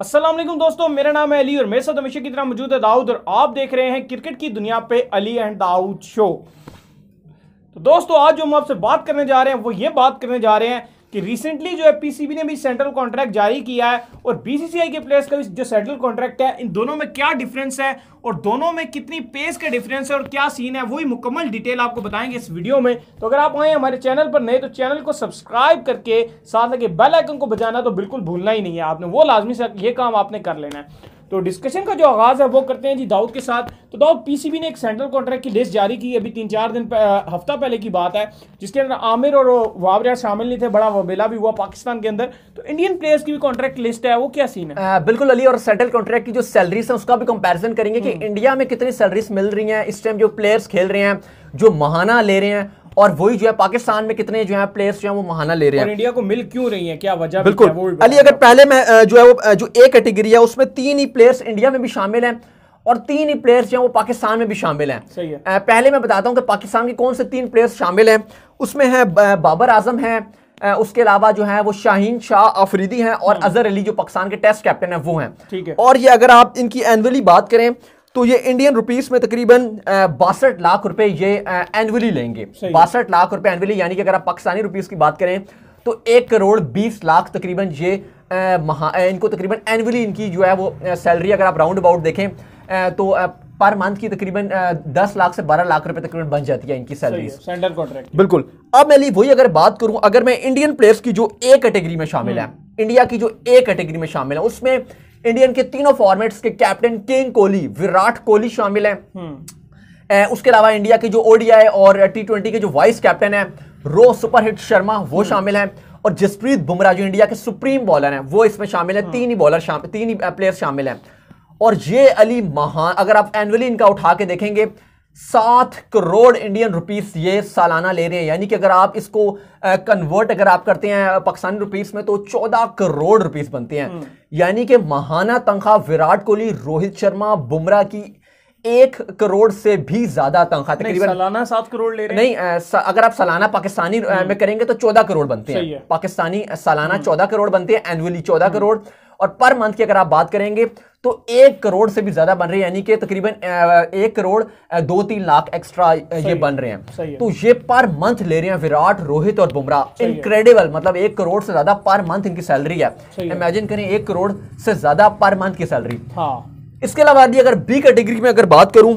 असलम दोस्तों मेरा नाम है अली और मेरे साथ हमेशा की तरह मौजूद है दाऊद और आप देख रहे हैं क्रिकेट की दुनिया पे अली एंड दाऊद शो तो दोस्तों आज जो हम आपसे बात करने जा रहे हैं वो ये बात करने जा रहे हैं कि रिसेंटली जो है पीसीबी ने भी सेंट्रल कॉन्ट्रैक्ट जारी किया है और बीसीसीआई के प्लेयर्स का भी जो सेंट्रल कॉन्ट्रैक्ट है इन दोनों में क्या डिफरेंस है और दोनों में कितनी पेस का डिफरेंस है और क्या सीन है वही मुकम्मल डिटेल आपको बताएंगे इस वीडियो में तो अगर आप आए हमारे चैनल पर नए तो चैनल को सब्सक्राइब करके साथ लगे बेल आइकन को बजाना तो बिल्कुल भूलना ही नहीं है आपने वो लाजमी से ये काम आपने कर लेना है तो डिस्कशन का जो आगाज़ है वो करते हैं जी दाऊद के साथ तो दाऊद पीसीबी ने एक सेंट्रल कॉन्ट्रैक्ट की लिस्ट जारी की अभी तीन चार दिन हफ्ता पहले की बात है जिसके अंदर आमिर और वावरिया शामिल नहीं थे बड़ा वबेला भी हुआ पाकिस्तान के अंदर तो इंडियन प्लेयर्स की भी कॉन्ट्रैक्ट लिस्ट है वो क्या सीन है आ, बिल्कुल अली और सेंट्रल कॉन्ट्रैक्ट की जो सैलरीज है उसका भी कंपेरिजन करेंगे कि इंडिया हम्म। में कितनी सैलरीज मिल रही हैं इस टाइम जो प्लेयर्स खेल रहे हैं जो महाना ले रहे हैं और वही जो है पाकिस्तान में कितने जो है प्लेयर्स जो है वो महाना ले रहे हैं इंडिया को मिल क्यों रही है क्या वजह बिल्कुल अली अगर पहले में जो है वो जो ए कैटेगरी है उसमें तीन ही प्लेयर्स इंडिया में भी शामिल है और तीन ही प्लेयर्स जो है वो पाकिस्तान में भी शामिल हैं है पहले मैं बताता हूँ कि पाकिस्तान के कौन से तीन प्लेयर्स शामिल हैं उसमें है बाबर आजम है उसके अलावा जो है वो शाहीन शाह अफरीदी हैं और हम्म। अजहर अली जो पाकिस्तान के टेस्ट कैप्टन है वो हैं ठीक है और ये अगर आप इनकी एनुअली बात करें तो ये इंडियन रुपीस में तकरीबन बासठ लाख रुपए ये एनुअली लेंगे बासठ लाख रुपए एनुअली यानी कि अगर आप पाकिस्तानी रुपीस की बात करें तो एक करोड़ बीस लाख तकरीबन ये महा इनको तकरीबन एनुअली इनकी जो है वो सैलरी अगर आप राउंड अबाउट देखें तो पर मंथ की तकरीबन दस लाख से बारह लाख रुपए तकरीबन बन जाती है इनकी सैलरी सेंटर कॉन्ट्रैक्ट बिल्कुल अब मैं वही अगर बात करूं अगर मैं इंडियन प्लेयर्स की जो ए कैटेगरी में शामिल हम्म। है इंडिया की जो ए कैटेगरी में शामिल है उसमें इंडियन के तीनों फॉर्मेट्स के कैप्टन किंग कोहली विराट कोहली शामिल हैं हम्म। उसके अलावा इंडिया के जो ओडीआई और टी ट्वेंटी के जो वाइस कैप्टन है रो सुपरहिट शर्मा वो हम्म। शामिल हैं और जसप्रीत बुमराह जो इंडिया के सुप्रीम बॉलर हैं वो इसमें शामिल हैं हम्म। तीन ही बॉलर शामिल तीन ही प्लेयर शामिल हैं और ये अली महान अगर आप एनुअली इनका उठा के देखेंगे सात करोड़ इंडियन रुपीस ये सालाना ले रहे हैं यानी कि अगर आप इसको कन्वर्ट अगर आप करते हैं पाकिस्तानी रुपीस में तो चौदह करोड़ रुपीस बनते हैं हम्म। यानी कि महाना तनख्वाह विराट कोहली रोहित शर्मा बुमराह की एक करोड़ से भी ज्यादा तनख्वाह तकरीबन सालाना सात करोड़ ले रहे हैं नहीं स, अगर आप सालाना पाकिस्तानी में हम्म। करेंगे तो चौदह करोड़ बनते हैं पाकिस्तानी सालाना हम्म। चौदह करोड़ बनते हैं एनुअली चौदह करोड़ और पर मंथ की अगर आप बात करेंगे तो एक करोड़ से भी ज्यादा बन रही है यानी कि तकरीबन एक करोड़ दो तीन लाख एक्स्ट्रा ये बन रहे हैं है। तो ये पर मंथ ले रहे हैं विराट रोहित और बुमराह इनक्रेडिबल मतलब एक करोड़ से ज्यादा पर मंथ इनकी सैलरी है इमेजिन करें एक करोड़ से ज्यादा पर मंथ की सैलरी हाँ। इसके अलावा अगर बी कैटेगरी में अगर बात करूं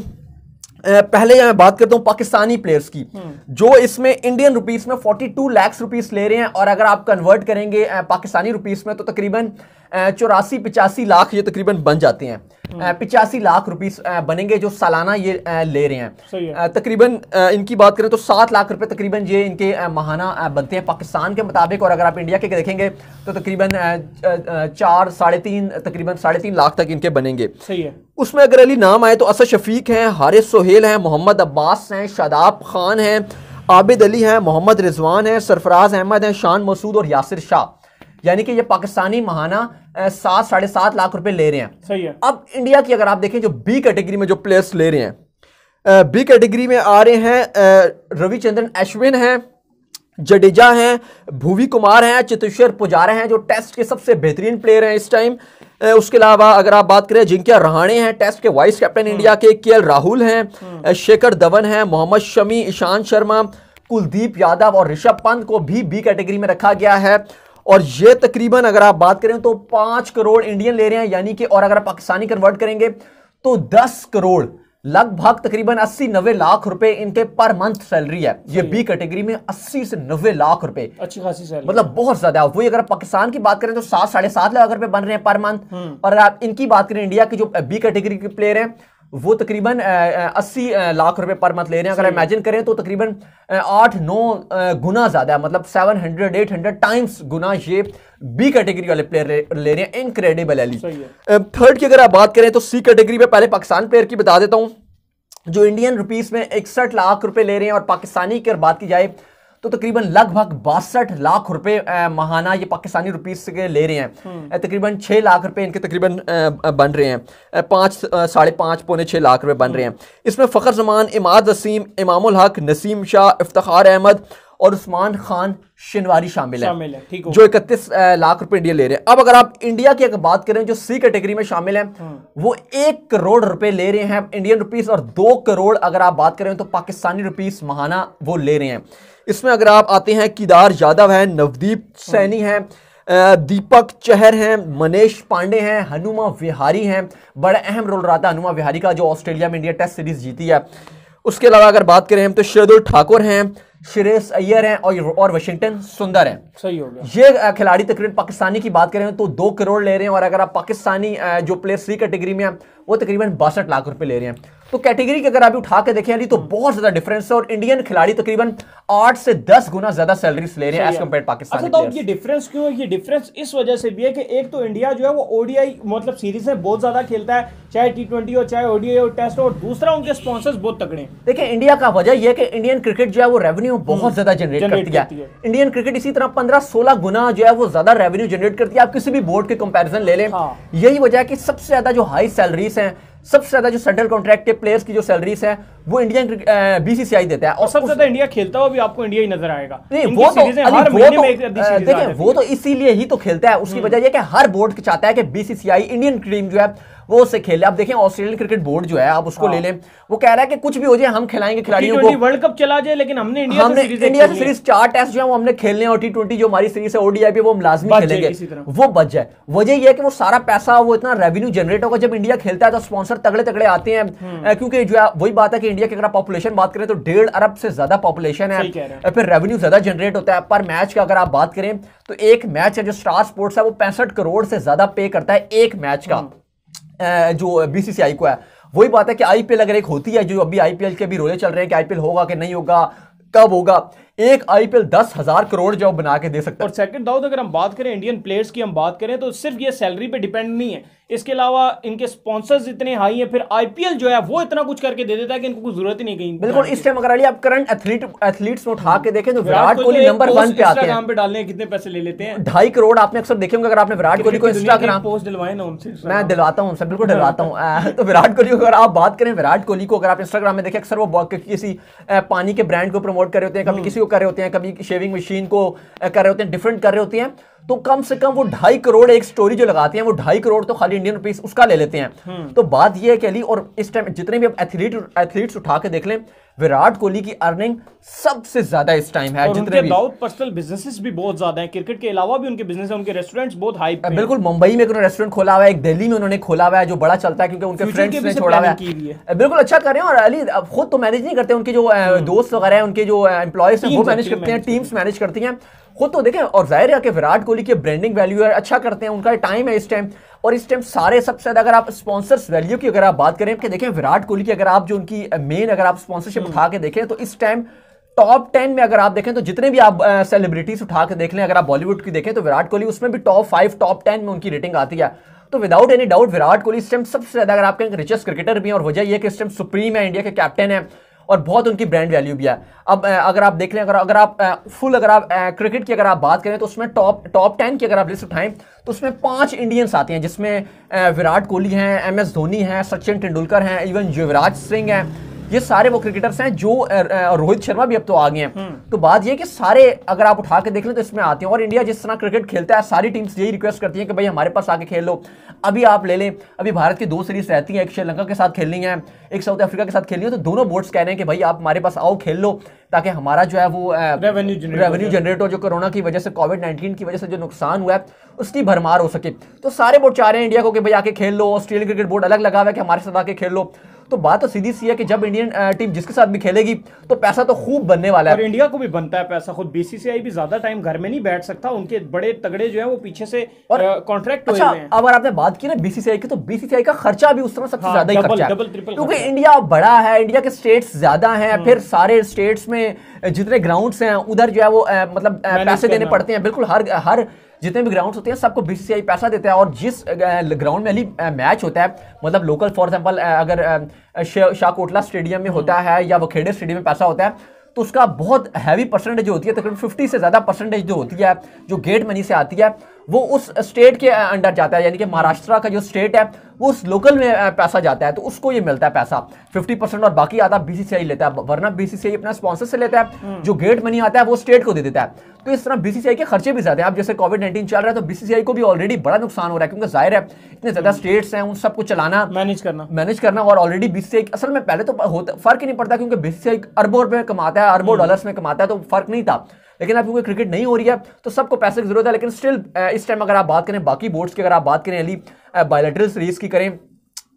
पहले मैं बात करता हूं पाकिस्तानी प्लेयर्स की हम्म। जो इसमें इंडियन रुपीस में 42 लाख रुपीस ले रहे हैं और अगर आप कन्वर्ट करेंगे पाकिस्तानी रुपीस में तो तकरीबन चौरासी पिचासी लाख ये तकरीबन बन जाते हैं हम्म। पिचासी लाख रुपीस बनेंगे जो सालाना ये ले रहे हैं है। तकरीबन इनकी बात करें तो सात लाख रुपए तकरीबन ये इनके महाना बनते हैं पाकिस्तान के मुताबिक और अगर आप इंडिया के देखेंगे तो तकरीबन चार साढ़े तीन तकरीबन साढ़े तीन लाख तक इनके बनेंगे सही है उसमें अगर अली नाम आए तो असद शफीक हैं हारिस सोहेल हैं मोहम्मद अब्बास हैं शादाब खान हैं आबिद अली हैं मोहम्मद रिजवान हैं सरफराज अहमद हैं शान मसूद और यासिर शाह यानी कि ये पाकिस्तानी महाना सात साढ़े सात लाख रुपए ले रहे हैं सही है अब इंडिया की अगर आप देखें जो बी कैटेगरी में जो प्लेयर्स ले रहे हैं बी कैटेगरी में आ रहे हैं रविचंद्रन अश्विन हैं जडेजा हैं भूवी कुमार हैं चितेश्वर पुजारा हैं जो टेस्ट के सबसे बेहतरीन प्लेयर हैं इस टाइम उसके अलावा अगर आप बात करें जिनके रहाणे हैं टेस्ट के वाइस कैप्टन हम्म। इंडिया के के राहुल हैं हम्म। शेखर धवन हैं मोहम्मद शमी ईशांत शर्मा कुलदीप यादव और ऋषभ पंत को भी बी कैटेगरी में रखा गया है और ये तकरीबन अगर आप बात करें तो पांच करोड़ इंडियन ले रहे हैं यानी कि और अगर आप पाकिस्तानी कन्वर्ट करेंगे तो दस करोड़ लगभग तकरीबन अस्सी नब्बे लाख रुपए इनके पर मंथ सैलरी है ये बी कैटेगरी में अस्सी से नब्बे लाख रुपए अच्छी खासी सैलरी मतलब बहुत ज्यादा वही अगर पाकिस्तान की बात करें तो सात साढ़े सात लाख रुपए बन रहे हैं हम्म। पर मंथ और आप इनकी बात करें इंडिया के जो बी कैटेगरी के प्लेयर हैं वो तकरीबन अस्सी लाख रुपए पर मंथ ले रहे हैं अगर इमेजिन करें तो तकरीबन आठ नौ गुना ज़्यादा है मतलब seven hundred eight hundred times गुना ये बी कैटेगरी वाले प्लेयर ले रहे हैं इनक्रेडिबल अली थर्ड की अगर आप बात करें तो सी कैटेगरी में पहले पाकिस्तान प्लेयर की बता देता हूँ जो इंडियन रुपीस में इकसठ लाख रुपए ले रहे हैं और पाकिस्तानी की अगर बात की जाए तो तकरीबन लगभग बासठ लाख रुपए महाना ये पाकिस्तानी रुपीस के ले रहे हैं हम्म। तकरीबन छः लाख रुपए इनके तकरीबन बन रहे हैं पाँच साढ़े पाँच पौने छः लाख रुपए बन रहे हम्म। हैं इसमें फ़खर जमान इमाद वसीम इमामुल हक नसीम शाह इफ्तार अहमद और उस्मान खान शिनवारी शामिल है, जो इकतीस लाख रुपए इंडिया ले रहे हैं अब अगर आप इंडिया की बात करें जो सी कैटेगरी में शामिल है हाँ। वो एक करोड़ रुपए ले रहे हैं इंडियन रुपीस और दो करोड़ अगर आप बात करें तो पाकिस्तानी रुपीस महाना वो ले रहे हैं इसमें अगर आप आते हैं किदार यादव है नवदीप हाँ। सैनी है दीपक चहर हैं मनीष पांडे हैं हनुमा विहारी हैं बड़ा अहम रोल रहा था हनुमा विहारी का जो ऑस्ट्रेलिया में इंडिया टेस्ट सीरीज जीती है उसके अलावा अगर बात करें हम तो शरदुल ठाकुर हैं श्रेयस अय्यर हैं और और वाशिंगटन सुंदर हैं सही हो गया ये खिलाड़ी तकरीबन पाकिस्तानी की बात करें तो दो करोड़ ले रहे हैं और अगर आप पाकिस्तानी जो प्लेयर सी कैटेगरी में हैं वो तकरीबन बासठ लाख रुपए ले रहे हैं तो कैटेगरी की अगर आप उठा के देखें अली तो बहुत ज्यादा डिफरेंस है और इंडियन खिलाड़ी तकरीबन आठ से दस गुना ज्यादा सैलरी ले रहे हैं एज कम्पेयर पाकिस्तान अच्छा तो ये डिफरेंस क्यों है ये डिफरेंस इस वजह से भी है कि एक तो इंडिया जो है वो ओडीआई मतलब सीरीज में बहुत ज्यादा खेलता है चाहे टी ट्वेंटी हो चाहे ओडीआई हो टेस्ट हो और दूसरा उनके स्पॉन्सर्स बहुत तगड़े हैं देखिए इंडिया का वजह यह कि इंडियन क्रिकेट जो है वो रेवेन्यू हम्म। बहुत ज्यादा जनरेट करती है इंडियन क्रिकेट इसी तरह पंद्रह सोलह गुना जो है वो ज्यादा रेवेन्यू जनरेट करती है आप किसी भी बोर्ड के कंपेरिजन ले लें हाँ। यही वजह है कि सबसे ज्यादा जो हाई सैलरीज हैं सबसे ज़्यादा जो सेंट्रल कॉन्ट्रैक्ट के प्लेयर्स की जो सैलरीज हैं वो इंडियन बीसीसीआई देता है और सबसे ज्यादा इंडिया खेलता है आपको इंडिया ही नजर आएगा नहीं वो तो, तो- देखिए वो तो इसीलिए ही तो खेलता है उसकी हम्म। वजह यह कि हर बोर्ड चाहता है कि बीसीसीआई इंडियन टीम जो है वो उससे खेले आप देखें ऑस्ट्रेलियन क्रिकेट बोर्ड जो है आप उसको हाँ। ले लें वो कह रहा है कि कुछ भी हो जाए हम खिलाएंगे खिलाड़ियों को वर्ल्ड कप चला जाए लेकिन हमने इंडिया हमने से इंडिया से सीरीज चार टेस्ट जो है वो हमने खेलने और टी ट्वेंटी जो हमारी सीरीज है ओडीआई पे वो हम लाजमी खेलेंगे वो बच जाए वजह यह है कि वो सारा पैसा वो इतना रेवेन्यू जनरेट होगा जब इंडिया खेलता है तो स्पॉन्सर तगड़े तगड़े आते हैं हम्म। क्योंकि जो है वही बात है कि इंडिया की अगर पॉपुलेशन बात करें तो डेढ़ अरब से ज्यादा पॉपुलेशन है और फिर रेवेन्यू ज्यादा जनरेट होता है पर मैच का अगर आप बात करें तो एक मैच है जो स्टार स्पोर्ट्स है वो पैंसठ करोड़ से ज्यादा पे करता है एक मैच का हम्म। जो बीसीसीआई को है वही बात है कि आईपीएल अगर एक होती है जो अभी आईपीएल के भी रोले चल रहे हैं कि आईपीएल होगा कि नहीं होगा कब होगा एक आईपीएल दस हजार करोड़ जो बना के दे सकता है और सेकंड दाउद अगर हम बात करें इंडियन प्लेयर्स की हम बात करें तो सिर्फ ये सैलरी पे डिपेंड नहीं है इसके अलावा इनके स्पॉन्सर्स इतने हाई हैं फिर आईपीएल जो है वो इतना कुछ करके दे देता है कि इनको कोई जरूरत ही नहीं गई बिल्कुल इस टाइम अगर आप करंट एथलीट एथलीट्स को उठा के देखें तो विराट कोहली नंबर वन पे आते हैं पे डालने कितने पैसे ले लेते हैं ढाई करोड़ आपने अक्सर देखे होंगे अगर आपने विराट कोहली को इंस्टाग्राम पोस्ट दिलवाए ना उनसे मैं दिलवाता हूँ उनसे बिल्कुल दिलवाता हूँ तो विराट कोहली अगर आप बात करें विराट कोहली को अगर आप इंस्टाग्राम में देखें अक्सर वो किसी पानी के ब्रांड को प्रमोट कर रहे होते हैं कभी हम्म। किसी को कर रहे होते हैं कभी शेविंग मशीन को कर रहे होते हैं डिफरेंट कर रहे होते हैं तो कम से कम वो ढाई करोड़ एक स्टोरी जो लगाते हैं वो ढाई करोड़ तो खाली इंडियन रुपीस उसका ले लेते हैं हम्म। तो बात ये है कि अली और इस टाइम जितने भी एथलीट एथलीट्स उठा के देख लें विराट कोहली की अर्निंग सबसे ज्यादा इस टाइम है जितने भी पर्सनल बिजनेसेस भी बहुत ज्यादा हैं क्रिकेट के अलावा भी उनके बिजनेस उनके रेस्टोरेंट्स बहुत हाई पे बिल्कुल मुंबई में उन्होंने रेस्टोरेंट खोला हुआ है एक दिल्ली में उन्होंने खोला हुआ है जो बड़ा चलता है क्योंकि उनके फ्रेंड्स ने छोड़ा हुआ है बिल्कुल अच्छा कर रहे हैं और अली खुद तो मैनेज नहीं करते उनके जो हम्म। दोस्त वगैरह हैं उनके जो एम्प्लॉयज हैं वो मैनेज करते हैं टीम्स मैनेज करती हैं खुद तो देखें और जाहिर है कि विराट कोहली के ब्रांडिंग वैल्यू है अच्छा करते हैं उनका टाइम है इस टाइम और इस टाइम सारे सबसे ज्यादा अगर आप स्पॉन्सर्स वैल्यू की अगर आप बात करें कि देखें विराट कोहली की अगर आप जो उनकी मेन अगर आप स्पॉन्सरशिप हम्म। उठा के देखें तो इस टाइम टॉप टेन में अगर आप देखें तो जितने भी आप सेलिब्रिटीज उठा के देख लें अगर आप बॉलीवुड की देखें तो विराट कोहली उसमें भी टॉप फाइव टॉप टेन में उनकी रेटिंग आती है तो without any doubt Virat Kohli इस टाइम सबसे ज्यादा अगर आपके रिचेस्ट क्रिकेटर भी हैं और वजह यह कि इस टाइम सुप्रीम है इंडिया के कैप्टन है और बहुत उनकी ब्रांड वैल्यू भी है अब अगर आप देख लें अगर अगर आप फुल अगर आप क्रिकेट की अगर आप बात करें तो उसमें टॉप टॉप टेन की अगर आप लिस्ट उठाएं तो उसमें पांच इंडियंस आते हैं जिसमें विराट कोहली हैं एम एस धोनी हैं सचिन तेंदुलकर हैं इवन युवराज सिंह हैं ये सारे वो क्रिकेटर्स हैं जो रोहित शर्मा भी अब तो आ गए हैं हम्म। तो बात ये कि सारे अगर आप उठा के देख लें तो इसमें आते हैं और इंडिया जिस तरह क्रिकेट खेलता है सारी टीम्स यही रिक्वेस्ट करती हैं कि भाई हमारे पास आके खेल लो अभी आप ले लें अभी भारत की दो सीरीज रहती हैं एक श्रीलंका के साथ खेलनी है एक साउथ अफ्रीका के साथ खेलनी है तो दोनों बोर्ड्स कह रहे हैं कि भाई आप हमारे पास आओ खेल लो ताकि हमारा जो है वो रेवेन्यू जनरेट हो जो कोरोना की वजह से कोविड नाइन्टीन की वजह से जो नुकसान हुआ है उसकी भरमार हो सके तो सारे बोर्ड चाह रहे हैं इंडिया को कि भाई आके खेल लो ऑस्ट्रेलियन क्रिकेट बोर्ड अलग लगा हुआ है कि हमारे साथ आके खेल लो तो बात तो सीधी सी है कि जब इंडियन टीम जिसके साथ भी खेलेगी तो पैसा तो खूब बनने वाला है और इंडिया को भी बनता है पैसा खुद बीसीसीआई भी ज्यादा टाइम घर में नहीं बैठ सकता उनके बड़े तगड़े जो है वो पीछे से और कॉन्ट्रैक्ट अच्छा अगर आपने बात की ना बीसीसीआई की तो बीसीसीआई का खर्चा भी उस समय सबसे हाँ, ज्यादा ही खर्चा क्योंकि इंडिया बड़ा है इंडिया के स्टेट्स ज्यादा है हम्म। फिर सारे स्टेट्स में जितने ग्राउंड्स हैं उधर जो है वो मतलब पैसे देने पड़ते हैं बिल्कुल हर हर जितने भी ग्राउंड्स होते हैं सबको बीसीसीआई पैसा देता है और जिस ग्राउंड में अली मैच होता है मतलब लोकल फॉर एग्जाम्पल अगर शाहकोटला स्टेडियम में होता है या वखेड़े स्टेडियम में पैसा होता है तो उसका बहुत हैवी परसेंटेज जो होती है तकरीबन फिफ्टी से ज़्यादा परसेंटेज जो होती है जो गेट मनी से आती है वो उस स्टेट के अंडर जाता है यानी कि महाराष्ट्र का जो स्टेट है वो उस लोकल में पैसा जाता है तो उसको ये मिलता है पैसा फिफ्टी परसेंट और बाकी आता बीसीसीआई लेता है वरना बीसीसीआई अपना स्पॉन्सर से लेता है हम्म। जो गेट मनी आता है वो स्टेट को दे देता है तो इस तरह बीसीसीआई के खर्चे भी ज्यादा है अब जैसे कोविड नाइन्टीन चल रहा है तो बीसीसीआई को भी ऑलरेडी बड़ा नुकसान हो रहा है क्योंकि जाहिर है इतने ज्यादा स्टेट्स हम्म। हैं उन सबको चलाना मैनेज करना मैनेज करना और ऑलरेडी बीसीसीआई असल में पहले तो फर्क ही नहीं पड़ता क्योंकि बीसीसीआई अरबों रुपए कमाता है अरबों डॉलर्स हम्म। में कमाता है तो फर्क नहीं था लेकिन अब क्योंकि क्रिकेट नहीं हो रही है तो सबको पैसे की जरूरत है लेकिन स्टिल इस टाइम अगर आप बात करें बाकी बोर्ड्स की अगर आप बात करें अली बायोलेटरल सीरीज की करें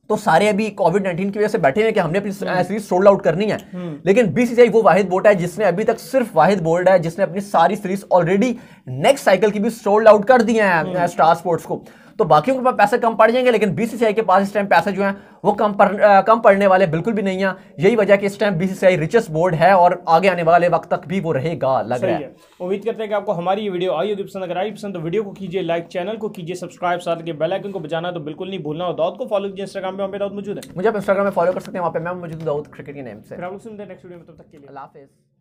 तो सारे अभी कोविड नाइन्टीन की वजह से बैठे हैं कि हमने अपनी सीरीज सोल्ड आउट करनी है हम्म। लेकिन बीसीसीआई वो वाहिद बोर्ड है जिसने अभी तक सिर्फ वाहिद बोर्ड है जिसने अपनी सारी सीरीज ऑलरेडी नेक्स्ट साइकिल की भी सोल्ड आउट कर दी है स्टार स्पोर्ट्स को तो बाकियों के पास पैसे कम पड़ जाएंगे लेकिन बीसीसीआई के पास इस टाइम पैसे जो हैं वो कम पड़ कम पड़ने वाले बिल्कुल भी नहीं है यही वजह कि इस टाइम बीसीसीआई रिचेस्ट बोर्ड है और आगे आने वाले वक्त तक भी वो रहेगा लग रहा है, है। उम्मीद करते हैं कि आपको हमारी वीडियो आई होगी पसंद अगर आई पसंद तो वीडियो को कीजिए लाइक चैनल को कीजिए सब्सक्राइब साथ के बेलाइकन को बजाना तो बिल्कुल नहीं भूलना और दाउद को फॉलो कीजिए इंस्टाग्राम पर दाउद मौजूद है मुझे आप इंस्टाग्राम में फॉलो कर सकते हैं वहाँ पे मैं मौजूद दाउद क्रिकेट के नाम से नेक्स्ट वीडियो में तब तक के लिए